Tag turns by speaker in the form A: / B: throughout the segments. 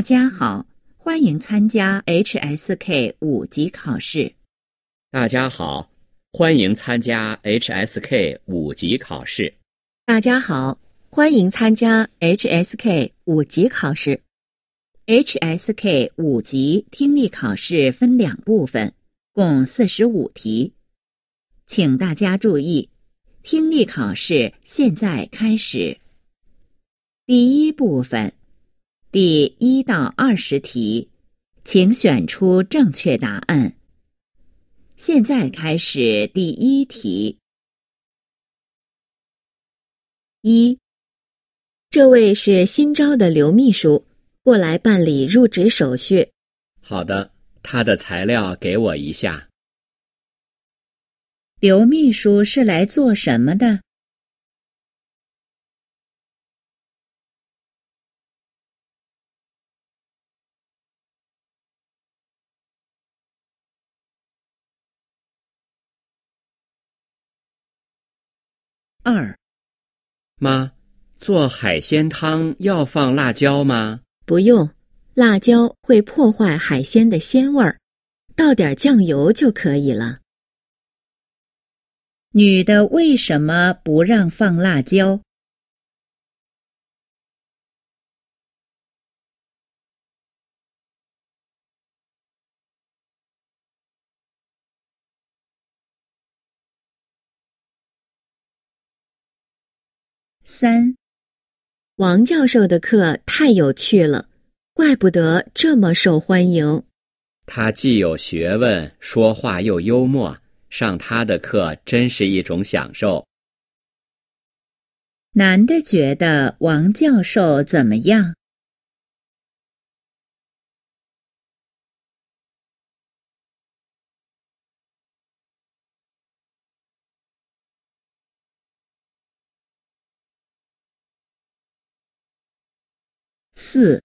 A: 大家好，欢迎参加 HSK 五级考试。
B: 大家好，欢迎参加 HSK 五级考试。
A: 大家好，欢迎参加 HSK 五级考试。HSK 五级听力考试分两部分，共四十五题，请大家注意，听力考试现在开始。第一部分。第一到二十题，请选出正确答案。现在开始第一题。一，这位是新招的刘秘书，过来办理入职手续。
B: 好的，他的材料给我一下。
A: 刘秘书是来做什么的？
C: 二，妈，做海
B: 鲜汤要放辣椒吗？
A: 不用，辣椒会破坏海鲜的鲜味儿，倒点酱油就可以了。女的为什么不让放辣椒？三，王教授的课太有趣了，怪不得这么受欢迎。
B: 他既有学问，说话又幽默，上他的课真是一种享受。
A: 男的觉得王教授怎么样？
C: 四，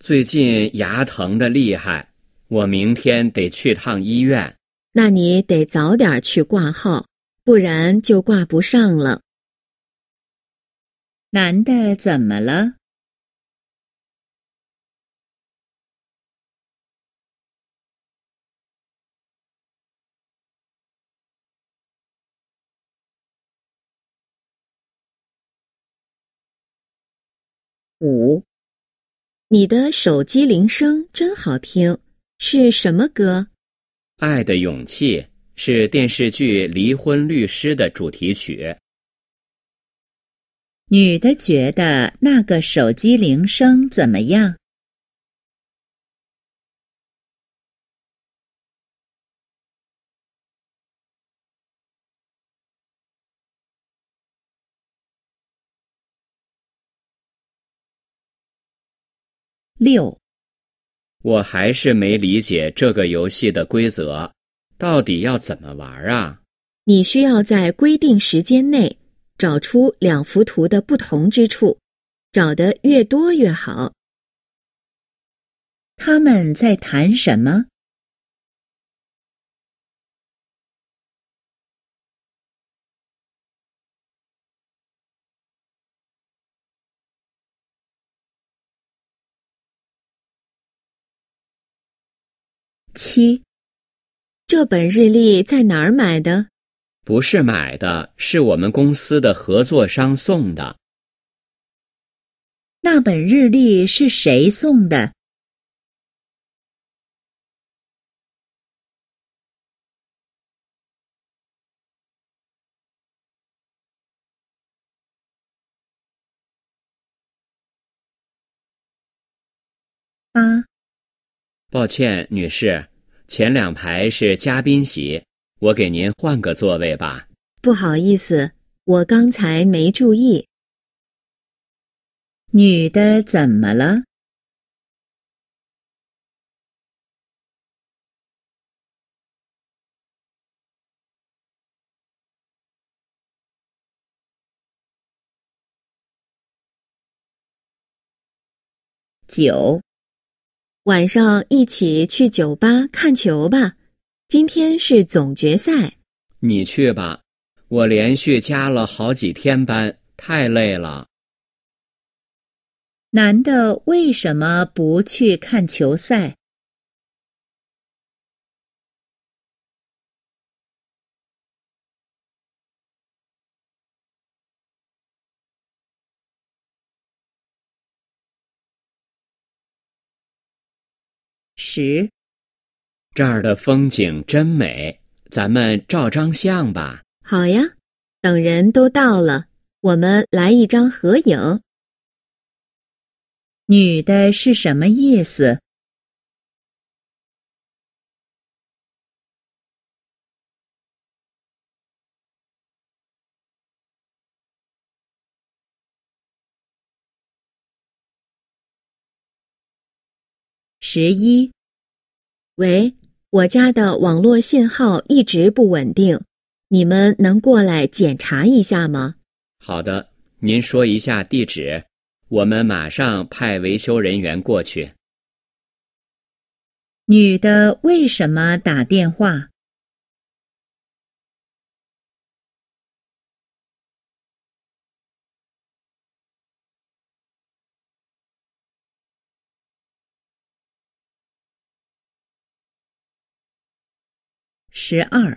B: 最近牙疼的厉害，我明天得去趟医院。
A: 那你得早点去挂号，不然就挂不上了。男的怎么了？五。你的手机铃声真好听，是什么歌？
B: 《爱的勇气》是电视剧《离婚律师》的主题曲。
A: 女的觉得那个手机铃声怎么样？
C: 六，我还是
B: 没理解这个游戏的规则，到底要怎么玩啊？
A: 你需要在规定时间内找出两幅图的不同之处，找的越多越好。他们在谈什么？七，这本日历在哪儿买的？
B: 不是买的，是我们公司的合作商送的。
A: 那本日历是谁送的？
C: 八，抱
B: 歉，女士。前两排是嘉宾席，我给您换个座位吧。
A: 不好意思，我刚才没注意。女的怎么了？九。晚上一起去酒吧看球吧，今天是总决赛。
B: 你去吧，我连续加了好几天班，太累了。
A: 男的为什么不去看球赛？
B: 十，这儿的风景真美，咱们照张相吧。
A: 好呀，等人都到了，我们来一张合影。女的是什么意思？十一。喂，我家的网络信号一直不稳定，你们能过来检查一下吗？
B: 好的，您说一下地址，我们马上派维修人员过去。
A: 女的为什么打电话？十二，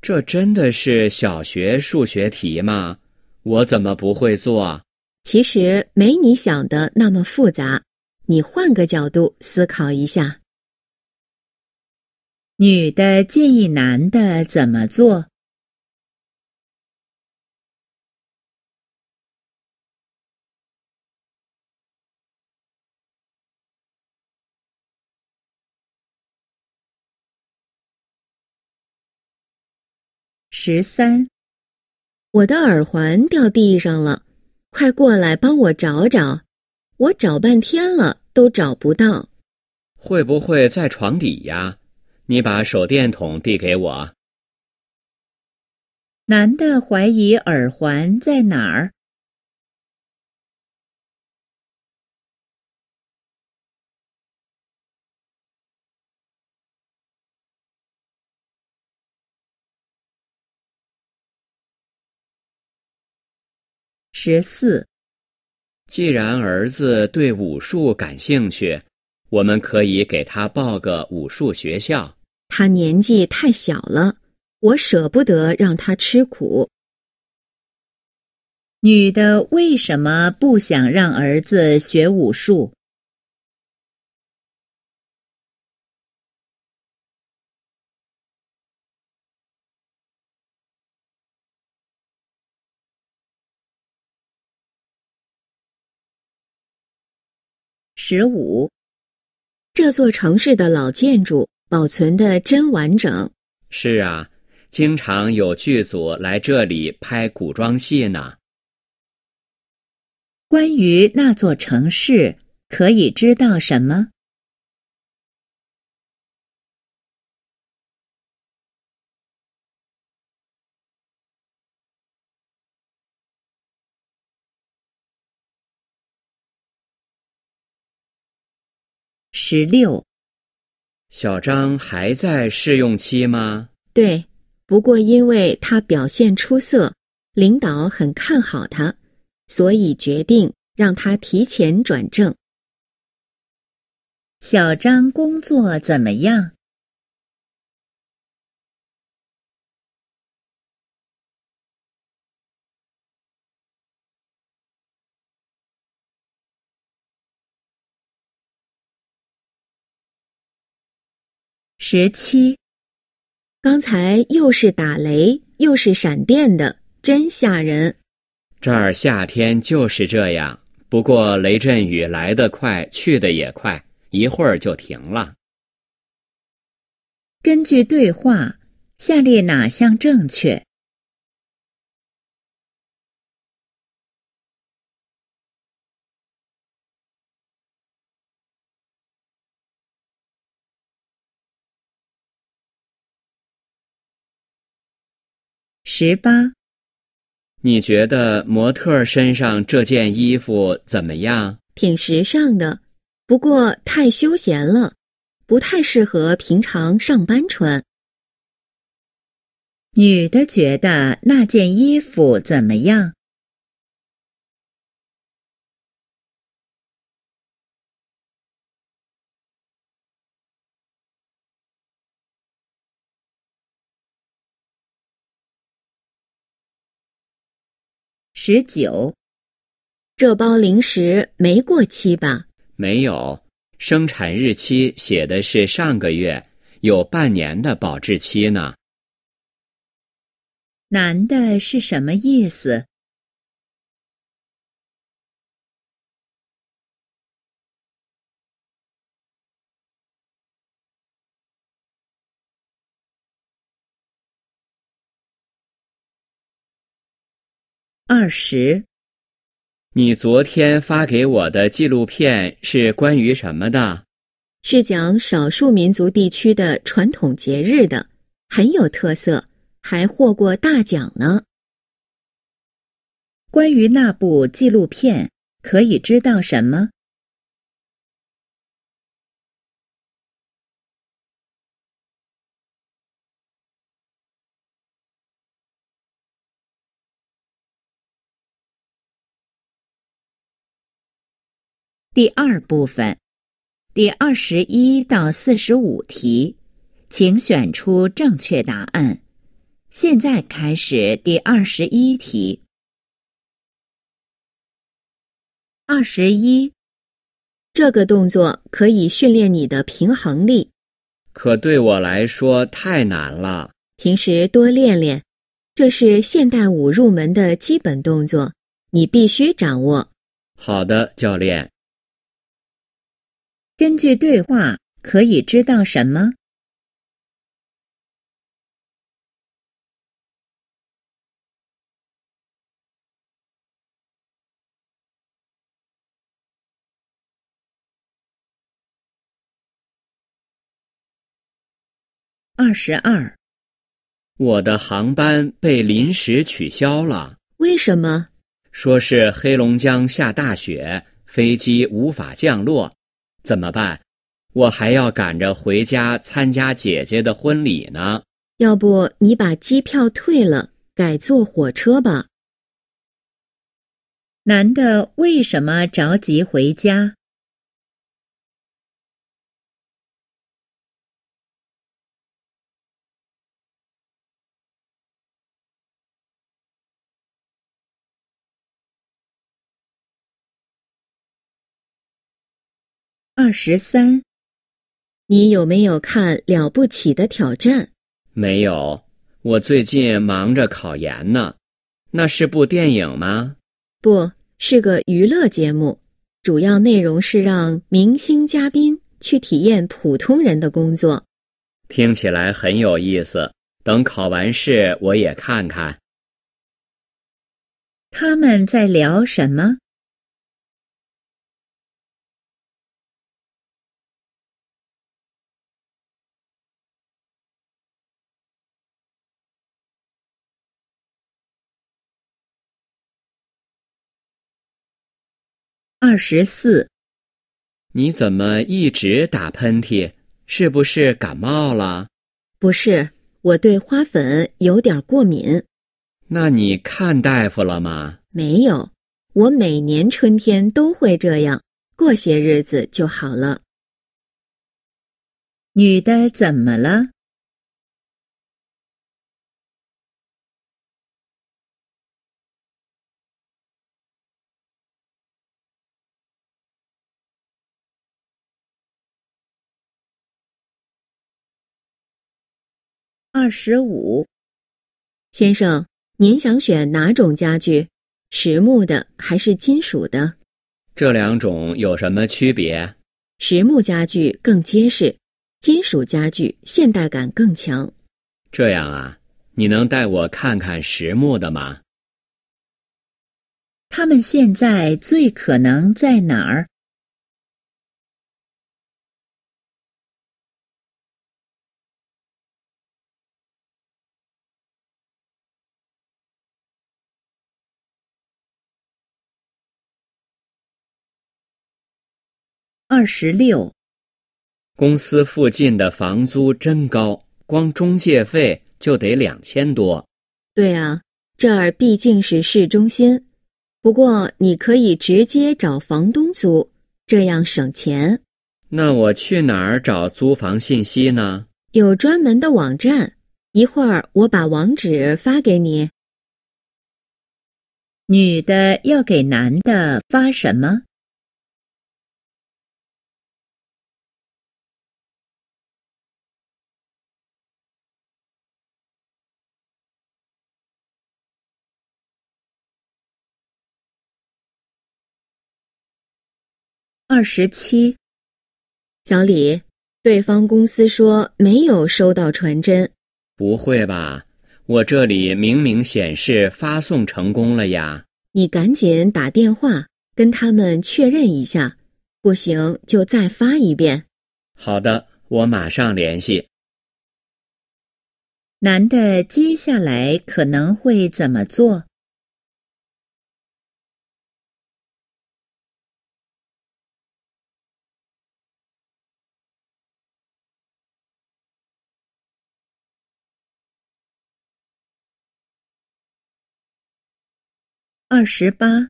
C: 这
B: 真的是小学数学题吗？我怎么不会做？
A: 其实没你想的那么复杂，你换个角度思考一下。女的建议男的怎么做？十三，我的耳环掉地上了，快过来帮我找找，我找半天了都找不到，
B: 会不会在床底呀？你把手电筒递给我。
A: 男的怀疑耳环在哪儿？十四，
B: 既然儿子对武术感兴趣，我们可以给他报个武术学校。
A: 他年纪太小了，我舍不得让他吃苦。女的为什么不想让儿子学武术？十五，这座城市的老建筑保存的真完整。
B: 是啊，经常有剧组来这里拍古装戏呢。
A: 关于那座城市，可以知道什么？
C: 十六，
B: 小张还在试用期吗？
A: 对，不过因为他表现出色，领导很看好他，所以决定让他提前转正。小张工作怎么样？十七，刚才又是打雷又是闪电的，真吓人。
B: 这儿夏天就是这样，不过雷阵雨来得快，去得也快，一会儿就停了。
A: 根据对话，下列哪项正确？十八，
B: 你觉得模特身上这件衣服怎么样？
A: 挺时尚的，不过太休闲了，不太适合平常上班穿。女的觉得那件衣服怎么样？十九，这包零食没过期吧？
B: 没有，生产日期写的是上个月，有半年的保质期呢。
A: 难的是什么意思？二十，
C: 你昨
B: 天发给我的纪录片是关于什么的？
A: 是讲少数民族地区的传统节日的，很有特色，还获过大奖呢。关于那部纪录片，可以知道什么？第二部分，第二十一到四十五题，请选出正确答案。现在开始第二十一题。二十一，这个动作可以训练你的平衡力，
B: 可对我来说太难了。
A: 平时多练练，这是现代舞入门的基本动作，你必须掌握。
B: 好的，教练。
A: 根据对话可以知道什么？二十二，
C: 我的航班
B: 被临时取消了。
A: 为什么？
B: 说是黑龙江下大雪，飞机无法降落。怎么办？我还要赶着回家参加姐姐的婚礼呢。
A: 要不你把机票退了，改坐火车吧。男的为什么着急回家？二十三，你有没有看了不起的挑战？
B: 没有，我最近忙着考研呢。那是部电影吗？
A: 不是个娱乐节目，主要内容是让明星嘉宾去体验普通人的工作。
B: 听起来很有意思。等考完试，我也看看。
A: 他们在聊什么？
B: 二十四，你怎么一直打喷嚏？是不是感冒了？
A: 不是，我对花粉有点过敏。
B: 那你看大夫了吗？
A: 没有，我每年春天都会这样，过些日子就好了。女的怎么了？二十五，先生，您想选哪种家具？实木的还是金属的？
B: 这两种有什么区别？
A: 实木家具更结实，金属家具现代感更强。
B: 这样啊，你能带我看看实木的吗？
A: 他们现在最可能在哪儿？
C: 二十六，公司附
B: 近的房租真高，光中介费就得两千多。
A: 对啊，这儿毕竟是市中心。不过你可以直接找房东租，这样省钱。
B: 那我去哪儿找租房信息呢？
A: 有专门的网站，一会儿我把网址发给你。女的要给男的发什么？二十七，小李，对方公司说没有收到传真，
B: 不会吧？我这里明明显示发送成功了呀！
A: 你赶紧打电话跟他们确认一下，不行就再发一遍。
B: 好的，我马上联系。
A: 男的接下来可能会怎么做？二十八，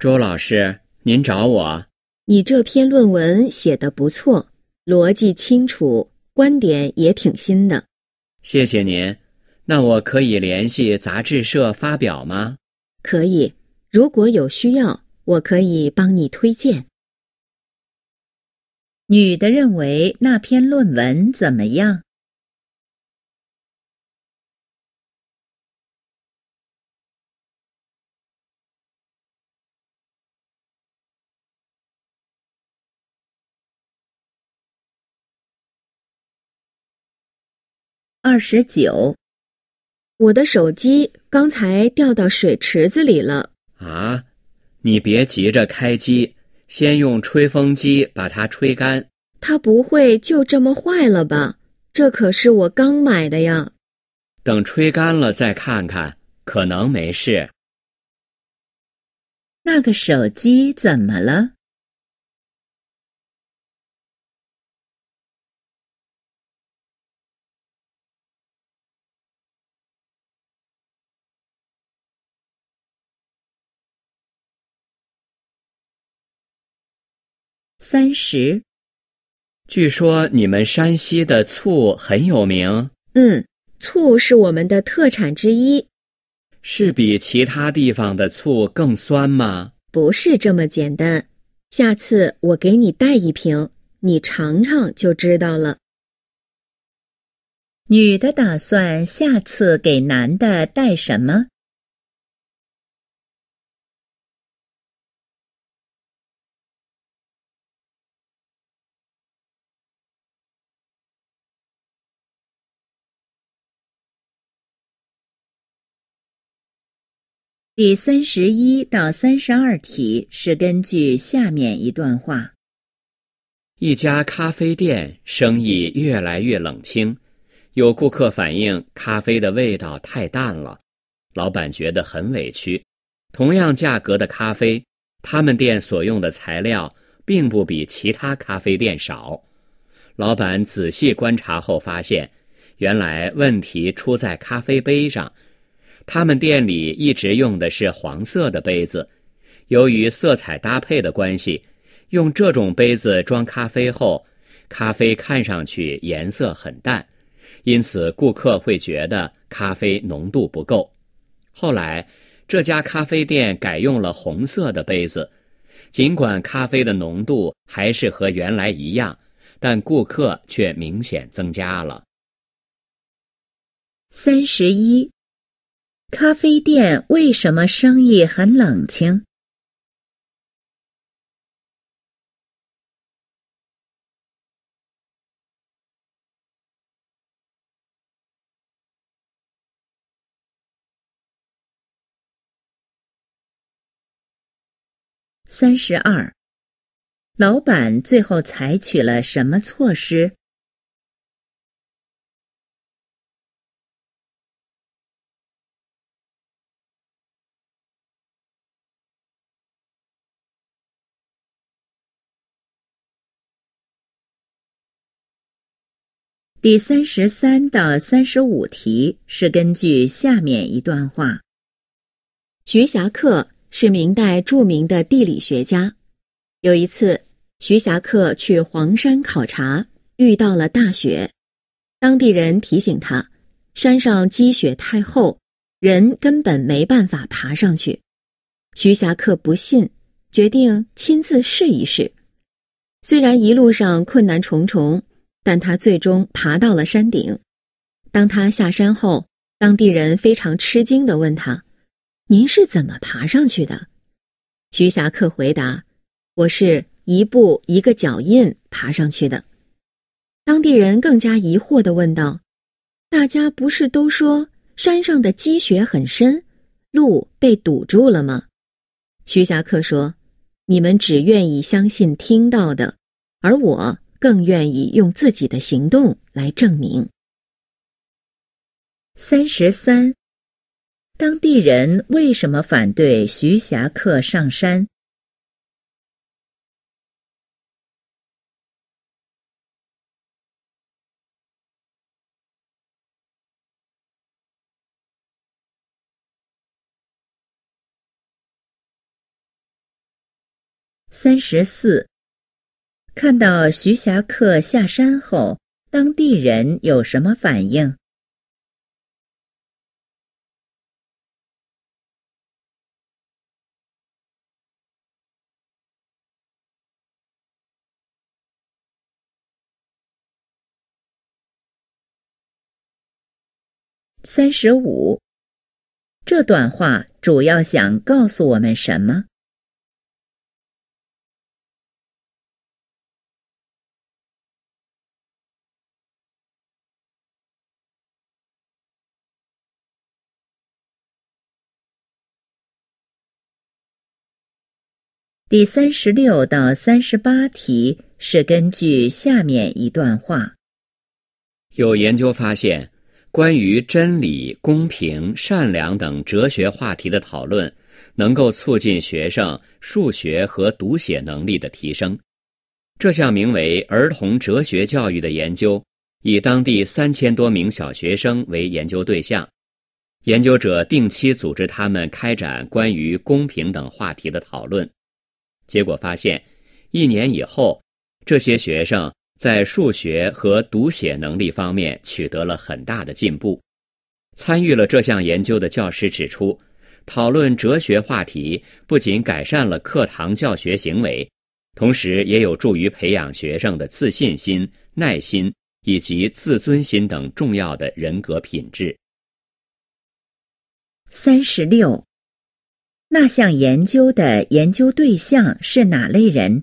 C: 周老
B: 师，您找我？
A: 你这篇论文写的不错，逻辑清楚，观点也挺新的。
B: 谢谢您，那我可以联系杂志社发表吗？
A: 可以，如果有需要，我可以帮你推荐。女的认为那篇论文怎么样？二十九，我的手机刚才掉到水池子里了。
B: 啊，你别急着开机，先用吹风机把它吹干。
A: 它不会就这么坏了吧？这可是我刚买的呀。
B: 等吹干了再看看，可能没事。
A: 那个手机怎么了？
C: 三十。据说
B: 你们山西的醋很有名。
A: 嗯，醋是我们的特产之一。
B: 是比其他地方的醋更酸吗？
A: 不是这么简单。下次我给你带一瓶，你尝尝就知道了。女的打算下次给男的带什么？第三十一到三十二题是根据下面一段话：一家咖啡店
B: 生意越来越冷清，有顾客反映咖啡的味道太淡了，老板觉得很委屈。同样价格的咖啡，他们店所用的材料并不比其他咖啡店少。老板仔细观察后发现，原来问题出在咖啡杯上。他们店里一直用的是黄色的杯子，由于色彩搭配的关系，用这种杯子装咖啡后，咖啡看上去颜色很淡，因此顾客会觉得咖啡浓度不够。后来，这家咖啡店改用了红色的杯子，尽管咖啡的浓度还是和原来一样，但顾客却明显增加了。
A: 三十一。咖啡店为什么生意很冷清？三十二，老板最后采取了什么措施？第三十三到三十五题是根据下面一段话：徐霞客是明代著名的地理学家。有一次，徐霞客去黄山考察，遇到了大雪，当地人提醒他，山上积雪太厚，人根本没办法爬上去。徐霞客不信，决定亲自试一试。虽然一路上困难重重。但他最终爬到了山顶。当他下山后，当地人非常吃惊地问他：“您是怎么爬上去的？”徐霞客回答：“我是一步一个脚印爬上去的。”当地人更加疑惑地问道：“大家不是都说山上的积雪很深，路被堵住了吗？”徐霞客说：“你们只愿意相信听到的，而我。”更愿意用自己的行动来证明。三十三，当地人为什么反对徐霞客上山？三十四。看到徐霞客下山后，当地人有什么反应？三十五，这段话主要想告诉我们什么？第三十六到三十八题是根据下面一段话：
B: 有研究发现，关于真理、公平、善良等哲学话题的讨论，能够促进学生数学和读写能力的提升。这项名为“儿童哲学教育”的研究，以当地三千多名小学生为研究对象，研究者定期组织他们开展关于公平等话题的讨论。结果发现，一年以后，这些学生在数学和读写能力方面取得了很大的进步。参与了这项研究的教师指出，讨论哲学话题不仅改善了课堂教学行为，同时也有助于培养学生的自信心、耐心以及自尊心等重要的人格品质。
A: 三十六。那项研究的研究对象是哪类人？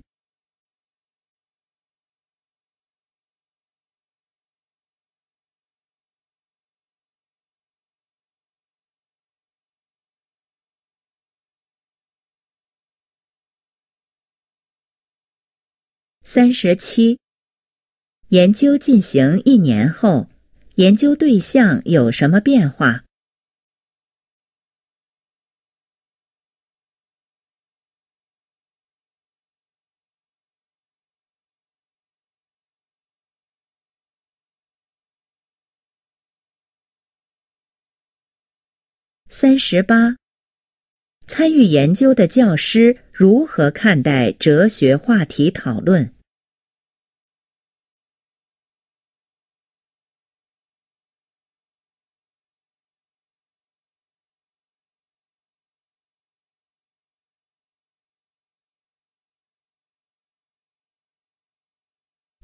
A: 三十七，研究进行一年后，研究对象有什么变化？三十八，参与研究的教师如何看待哲学话题讨论？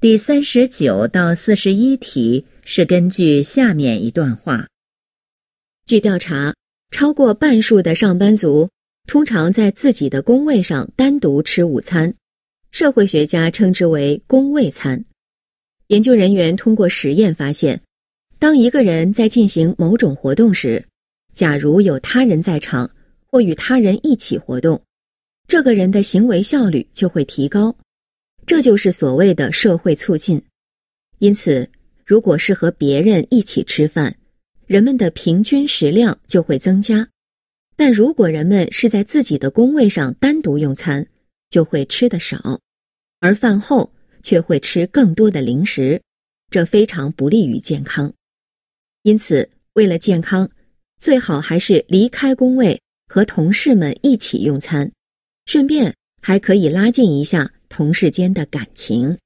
A: 第三十九到四十一题是根据下面一段话：据调查。超过半数的上班族通常在自己的工位上单独吃午餐，社会学家称之为“工位餐”。研究人员通过实验发现，当一个人在进行某种活动时，假如有他人在场或与他人一起活动，这个人的行为效率就会提高，这就是所谓的社会促进。因此，如果是和别人一起吃饭，人们的平均食量就会增加，但如果人们是在自己的工位上单独用餐，就会吃得少，而饭后却会吃更多的零食，这非常不利于健康。因此，为了健康，最好还是离开工位和同事们一起用餐，顺便还可以拉近一下同事间的感情。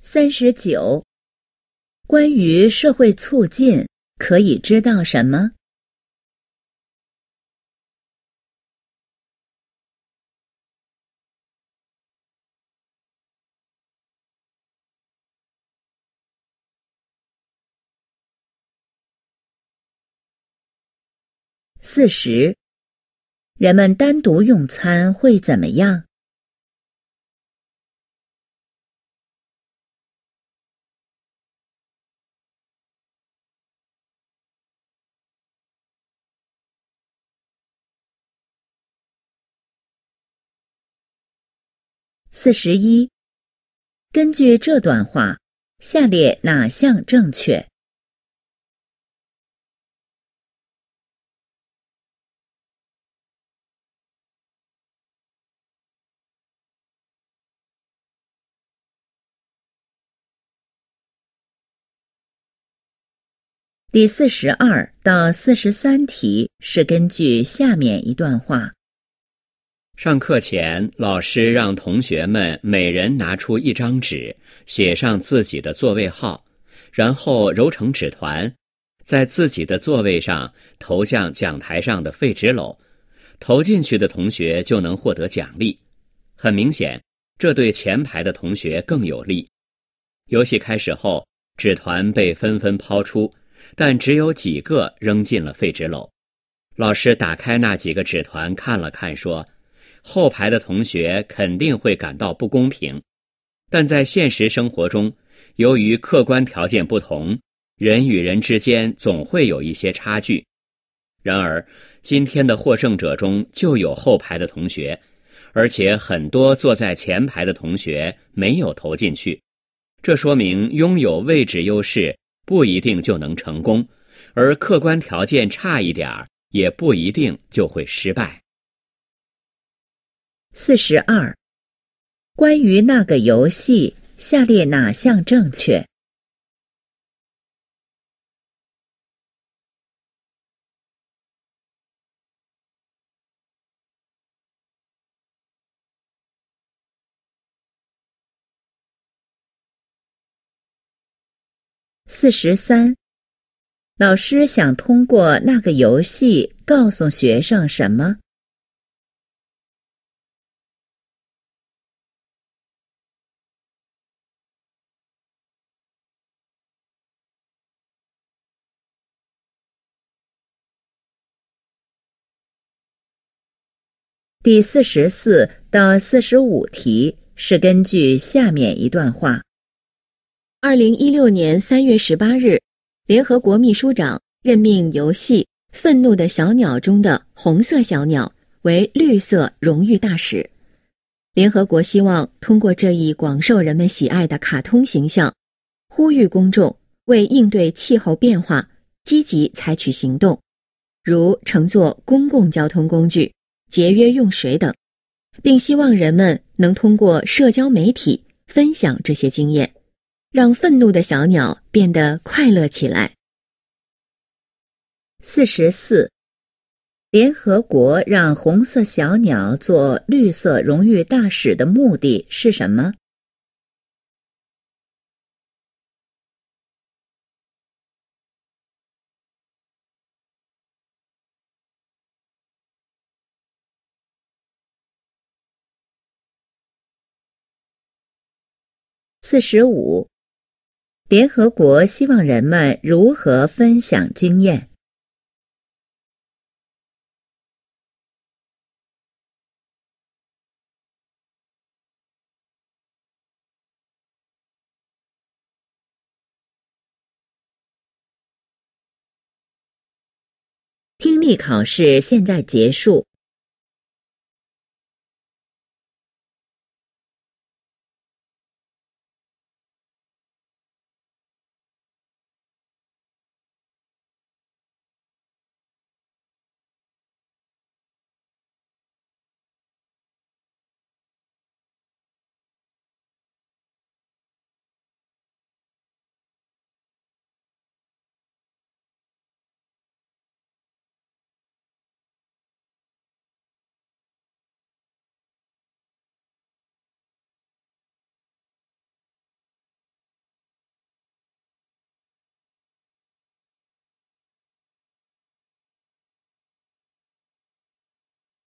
A: 三十九。关于社会促进，可以知道什么？
C: 四十，人们单独用餐会怎么样？
A: 四十一，根据这段话，下列哪项正确？第四十二到四十三题是根据下面一段话。
B: 上课前，老师让同学们每人拿出一张纸，写上自己的座位号，然后揉成纸团，在自己的座位上投向讲台上的废纸篓。投进去的同学就能获得奖励。很明显，这对前排的同学更有利。游戏开始后，纸团被纷纷抛出，但只有几个扔进了废纸篓。老师打开那几个纸团看了看，说。后排的同学肯定会感到不公平，但在现实生活中，由于客观条件不同，人与人之间总会有一些差距。然而，今天的获胜者中就有后排的同学，而且很多坐在前排的同学没有投进去。这说明，拥有位置优势不一定就能成功，而客观条件差一点儿也不一定就会失败。
A: 四十二，关于那个游戏，下列哪项正确？四十三，老师想通过那个游戏告诉学生什么？第四十四到四十五题是根据下面一段话：二零一六年三月十八日，联合国秘书长任命游戏《愤怒的小鸟》中的红色小鸟为绿色荣誉大使。联合国希望通过这一广受人们喜爱的卡通形象，呼吁公众为应对气候变化积极采取行动，如乘坐公共交通工具。节约用水等，并希望人们能通过社交媒体分享这些经验，让愤怒的小鸟变得快乐起来。四十四，联合国让红色小鸟做绿色荣誉大使的目的是什么？四十五，联合国希望人们如何分享经验？
C: 听力考试现在结束。